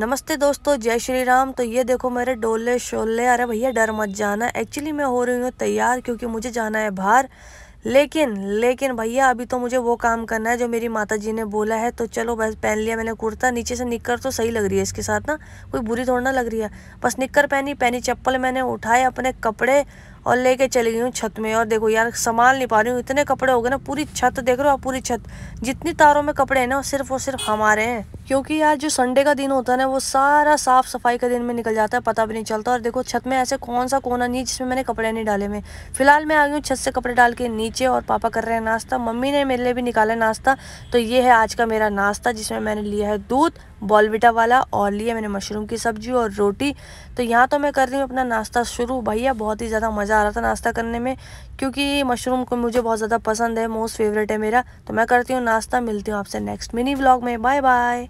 नमस्ते दोस्तों जय श्री राम तो ये देखो मेरे डोले शोले अरे भैया डर मत जाना एक्चुअली मैं हो रही हूँ तैयार क्योंकि मुझे जाना है बाहर लेकिन लेकिन भैया अभी तो मुझे वो काम करना है जो मेरी माता जी ने बोला है तो चलो बस पहन लिया मैंने कुर्ता नीचे से निककर तो सही लग रही है इसके साथ ना कोई बुरी थोड़ा ना लग रही है बस निककर पहनी पहनी चप्पल मैंने उठाए अपने कपड़े और लेके चली गई हूँ छत में और देखो यार संभाल नहीं पा रही हूँ इतने कपड़े हो गए ना पूरी छत देख रहे हो पूरी छत जितनी तारों में कपड़े हैं ना वो सिर्फ और सिर्फ हमारे हैं क्योंकि यार जो संडे का दिन होता है ना वो सारा साफ सफाई का दिन में निकल जाता है पता भी नहीं चलता और देखो छत में ऐसे कौन सा कोना नहीं जिसमें मैंने कपड़े नहीं डाले में फिलहाल मैं आ गई हूँ छत से कपड़े डाल के नीचे और पापा कर रहे हैं नाश्ता मम्मी ने मेरे लिए भी निकाला नाश्ता तो ये है आज का मेरा नाश्ता जिसमें मैंने लिया है दूध बॉलविटा वाला और लिया मैंने मशरूम की सब्जी और रोटी तो यहाँ तो मैं कर रही हूँ अपना नाश्ता शुरू भैया बहुत ही ज़्यादा मज़ा आ रहा था नाश्ता करने में क्योंकि मशरूम को मुझे बहुत ज़्यादा पसंद है मोस्ट फेवरेट है मेरा तो मैं करती हूँ नाश्ता मिलती हूँ आपसे नेक्स्ट मिनी व्लॉग में बाय बाय